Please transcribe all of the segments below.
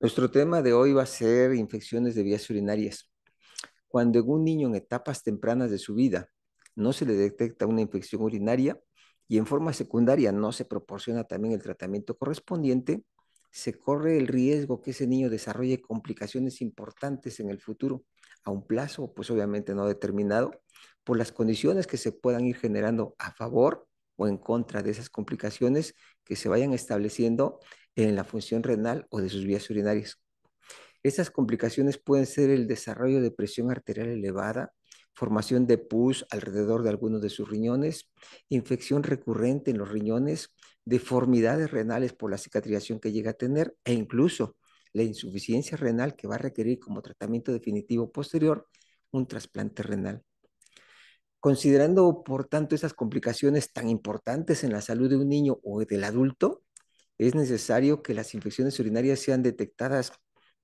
Nuestro tema de hoy va a ser infecciones de vías urinarias. Cuando en un niño en etapas tempranas de su vida no se le detecta una infección urinaria y en forma secundaria no se proporciona también el tratamiento correspondiente, se corre el riesgo que ese niño desarrolle complicaciones importantes en el futuro, a un plazo pues obviamente no determinado, por las condiciones que se puedan ir generando a favor o en contra de esas complicaciones que se vayan estableciendo en la función renal o de sus vías urinarias. Esas complicaciones pueden ser el desarrollo de presión arterial elevada, formación de pus alrededor de algunos de sus riñones, infección recurrente en los riñones, deformidades renales por la cicatrización que llega a tener e incluso la insuficiencia renal que va a requerir como tratamiento definitivo posterior un trasplante renal. Considerando, por tanto, esas complicaciones tan importantes en la salud de un niño o del adulto, es necesario que las infecciones urinarias sean detectadas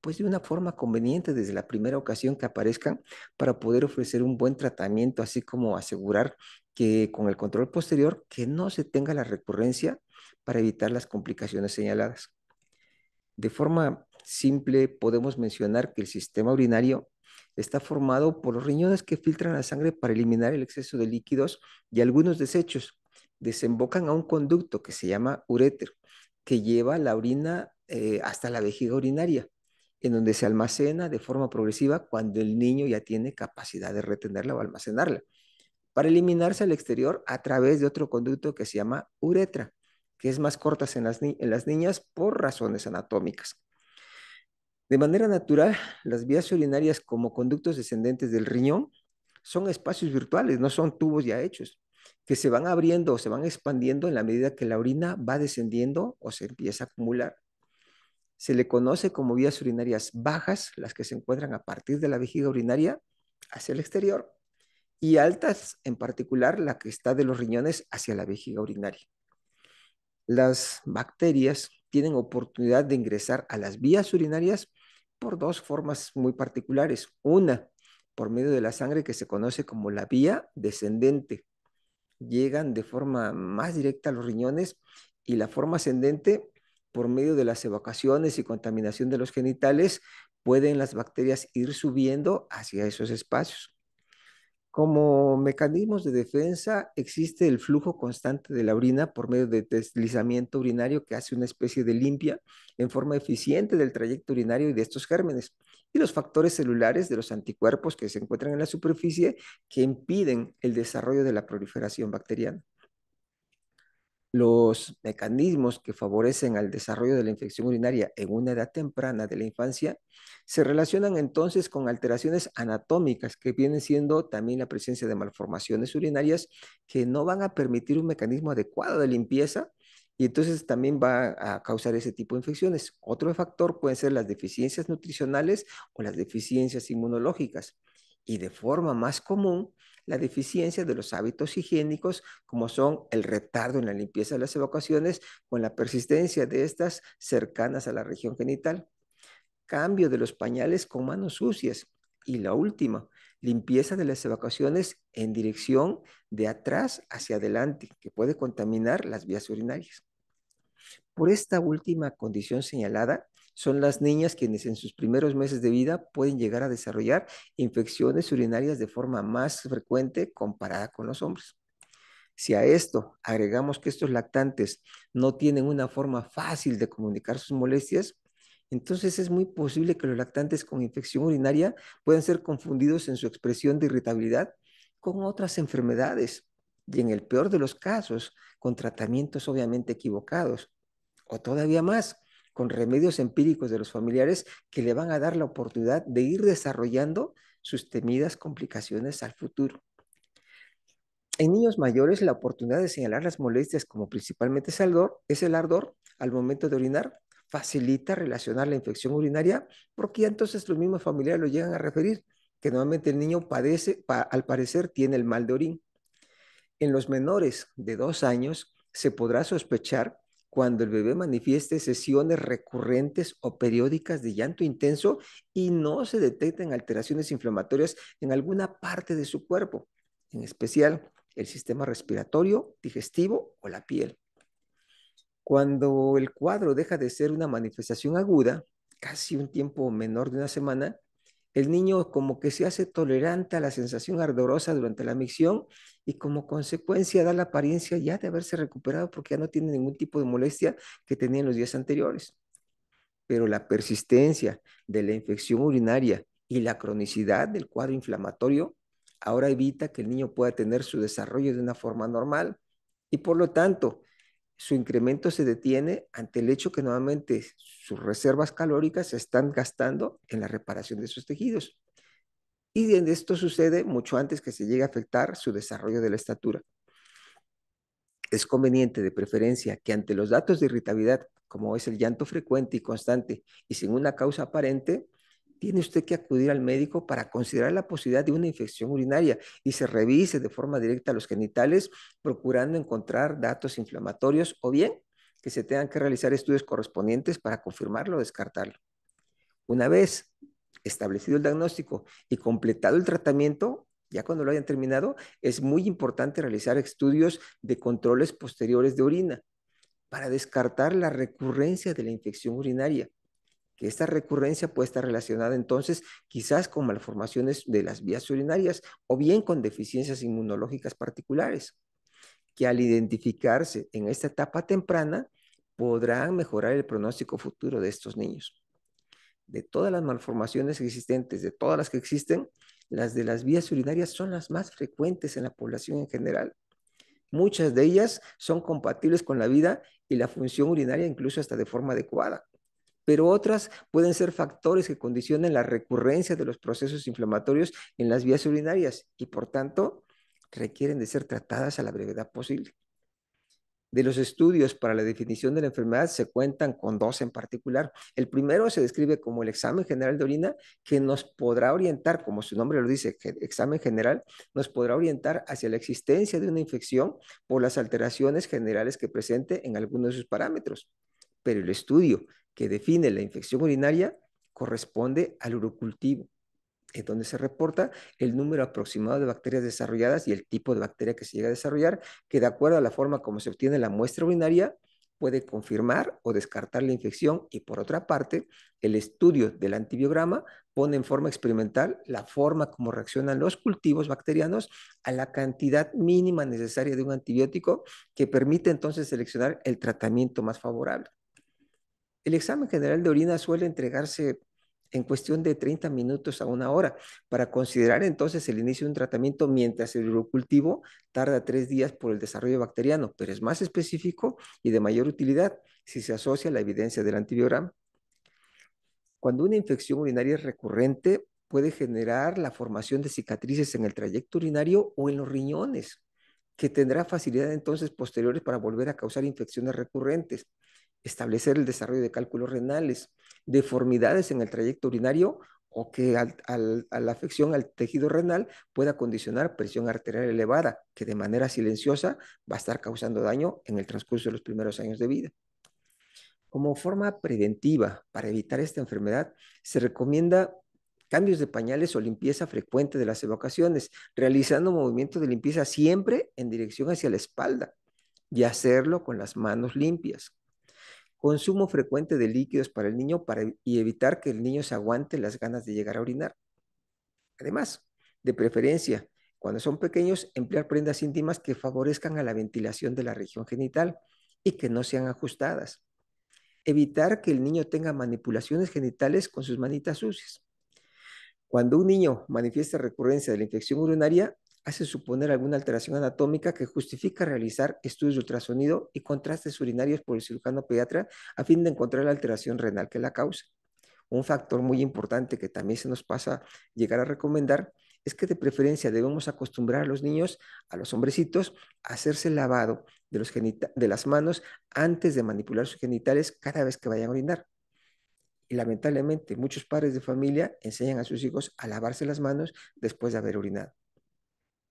pues de una forma conveniente desde la primera ocasión que aparezcan para poder ofrecer un buen tratamiento, así como asegurar que con el control posterior que no se tenga la recurrencia para evitar las complicaciones señaladas. De forma simple, podemos mencionar que el sistema urinario está formado por los riñones que filtran la sangre para eliminar el exceso de líquidos y algunos desechos. Desembocan a un conducto que se llama uréter, que lleva la orina eh, hasta la vejiga urinaria, en donde se almacena de forma progresiva cuando el niño ya tiene capacidad de retenerla o almacenarla, para eliminarse al exterior a través de otro conducto que se llama uretra, que es más corta en las niñas por razones anatómicas. De manera natural, las vías urinarias como conductos descendentes del riñón son espacios virtuales, no son tubos ya hechos, que se van abriendo o se van expandiendo en la medida que la orina va descendiendo o se empieza a acumular. Se le conoce como vías urinarias bajas, las que se encuentran a partir de la vejiga urinaria hacia el exterior, y altas, en particular la que está de los riñones hacia la vejiga urinaria. Las bacterias tienen oportunidad de ingresar a las vías urinarias por dos formas muy particulares. Una, por medio de la sangre que se conoce como la vía descendente. Llegan de forma más directa a los riñones y la forma ascendente, por medio de las evacuaciones y contaminación de los genitales, pueden las bacterias ir subiendo hacia esos espacios. Como mecanismos de defensa existe el flujo constante de la orina por medio de deslizamiento urinario que hace una especie de limpia en forma eficiente del trayecto urinario y de estos gérmenes y los factores celulares de los anticuerpos que se encuentran en la superficie que impiden el desarrollo de la proliferación bacteriana los mecanismos que favorecen al desarrollo de la infección urinaria en una edad temprana de la infancia se relacionan entonces con alteraciones anatómicas que vienen siendo también la presencia de malformaciones urinarias que no van a permitir un mecanismo adecuado de limpieza y entonces también va a causar ese tipo de infecciones. Otro factor pueden ser las deficiencias nutricionales o las deficiencias inmunológicas y de forma más común la deficiencia de los hábitos higiénicos, como son el retardo en la limpieza de las evacuaciones con la persistencia de estas cercanas a la región genital, cambio de los pañales con manos sucias y la última, limpieza de las evacuaciones en dirección de atrás hacia adelante, que puede contaminar las vías urinarias. Por esta última condición señalada, son las niñas quienes en sus primeros meses de vida pueden llegar a desarrollar infecciones urinarias de forma más frecuente comparada con los hombres. Si a esto agregamos que estos lactantes no tienen una forma fácil de comunicar sus molestias, entonces es muy posible que los lactantes con infección urinaria puedan ser confundidos en su expresión de irritabilidad con otras enfermedades y en el peor de los casos con tratamientos obviamente equivocados o todavía más con remedios empíricos de los familiares que le van a dar la oportunidad de ir desarrollando sus temidas complicaciones al futuro. En niños mayores, la oportunidad de señalar las molestias como principalmente es el ardor, es el ardor al momento de orinar, facilita relacionar la infección urinaria, porque ya entonces los mismos familiares lo llegan a referir, que normalmente el niño padece, al parecer tiene el mal de orín. En los menores de dos años se podrá sospechar cuando el bebé manifieste sesiones recurrentes o periódicas de llanto intenso y no se detecten alteraciones inflamatorias en alguna parte de su cuerpo, en especial el sistema respiratorio, digestivo o la piel. Cuando el cuadro deja de ser una manifestación aguda, casi un tiempo menor de una semana, el niño como que se hace tolerante a la sensación ardorosa durante la micción y como consecuencia da la apariencia ya de haberse recuperado porque ya no tiene ningún tipo de molestia que tenía en los días anteriores. Pero la persistencia de la infección urinaria y la cronicidad del cuadro inflamatorio ahora evita que el niño pueda tener su desarrollo de una forma normal y por lo tanto su incremento se detiene ante el hecho que nuevamente sus reservas calóricas se están gastando en la reparación de sus tejidos. Y esto sucede mucho antes que se llegue a afectar su desarrollo de la estatura. Es conveniente de preferencia que ante los datos de irritabilidad, como es el llanto frecuente y constante y sin una causa aparente, tiene usted que acudir al médico para considerar la posibilidad de una infección urinaria y se revise de forma directa los genitales, procurando encontrar datos inflamatorios o bien que se tengan que realizar estudios correspondientes para confirmarlo o descartarlo. Una vez establecido el diagnóstico y completado el tratamiento, ya cuando lo hayan terminado, es muy importante realizar estudios de controles posteriores de orina para descartar la recurrencia de la infección urinaria que esta recurrencia puede estar relacionada entonces quizás con malformaciones de las vías urinarias o bien con deficiencias inmunológicas particulares, que al identificarse en esta etapa temprana podrán mejorar el pronóstico futuro de estos niños. De todas las malformaciones existentes, de todas las que existen, las de las vías urinarias son las más frecuentes en la población en general. Muchas de ellas son compatibles con la vida y la función urinaria incluso hasta de forma adecuada pero otras pueden ser factores que condicionen la recurrencia de los procesos inflamatorios en las vías urinarias y por tanto requieren de ser tratadas a la brevedad posible. De los estudios para la definición de la enfermedad se cuentan con dos en particular. El primero se describe como el examen general de orina, que nos podrá orientar, como su nombre lo dice, examen general, nos podrá orientar hacia la existencia de una infección por las alteraciones generales que presente en algunos de sus parámetros. Pero el estudio que define la infección urinaria corresponde al urocultivo, en donde se reporta el número aproximado de bacterias desarrolladas y el tipo de bacteria que se llega a desarrollar, que de acuerdo a la forma como se obtiene la muestra urinaria, puede confirmar o descartar la infección y por otra parte, el estudio del antibiograma pone en forma experimental la forma como reaccionan los cultivos bacterianos a la cantidad mínima necesaria de un antibiótico que permite entonces seleccionar el tratamiento más favorable. El examen general de orina suele entregarse en cuestión de 30 minutos a una hora, para considerar entonces el inicio de un tratamiento mientras el urocultivo tarda tres días por el desarrollo bacteriano, pero es más específico y de mayor utilidad si se asocia a la evidencia del antibiograma. Cuando una infección urinaria es recurrente, puede generar la formación de cicatrices en el trayecto urinario o en los riñones, que tendrá facilidad entonces posteriores para volver a causar infecciones recurrentes establecer el desarrollo de cálculos renales, deformidades en el trayecto urinario o que a la afección al tejido renal pueda condicionar presión arterial elevada, que de manera silenciosa va a estar causando daño en el transcurso de los primeros años de vida. Como forma preventiva para evitar esta enfermedad, se recomienda cambios de pañales o limpieza frecuente de las evacuaciones realizando movimientos de limpieza siempre en dirección hacia la espalda y hacerlo con las manos limpias. Consumo frecuente de líquidos para el niño para, y evitar que el niño se aguante las ganas de llegar a orinar. Además, de preferencia, cuando son pequeños, emplear prendas íntimas que favorezcan a la ventilación de la región genital y que no sean ajustadas. Evitar que el niño tenga manipulaciones genitales con sus manitas sucias. Cuando un niño manifiesta recurrencia de la infección urinaria, hace suponer alguna alteración anatómica que justifica realizar estudios de ultrasonido y contrastes urinarios por el cirujano pediatra a fin de encontrar la alteración renal que la causa. Un factor muy importante que también se nos pasa llegar a recomendar es que de preferencia debemos acostumbrar a los niños, a los hombrecitos, a hacerse el lavado de, de las manos antes de manipular sus genitales cada vez que vayan a orinar. Y lamentablemente muchos padres de familia enseñan a sus hijos a lavarse las manos después de haber orinado.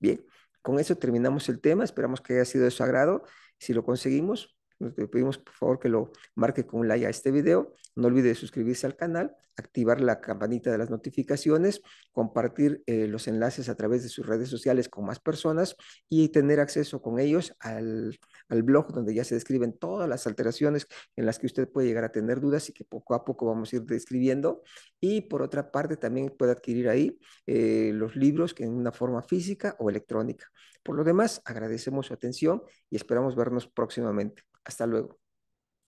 Bien, con eso terminamos el tema, esperamos que haya sido de su agrado. Si lo conseguimos, le pedimos por favor que lo marque con un like a este video. No olvide suscribirse al canal, activar la campanita de las notificaciones, compartir eh, los enlaces a través de sus redes sociales con más personas y tener acceso con ellos al, blog donde ya se describen todas las alteraciones en las que usted puede llegar a tener dudas y que poco a poco vamos a ir describiendo. Y por otra parte, también puede adquirir ahí eh, los libros que en una forma física o electrónica. Por lo demás, agradecemos su atención y esperamos vernos próximamente. Hasta luego.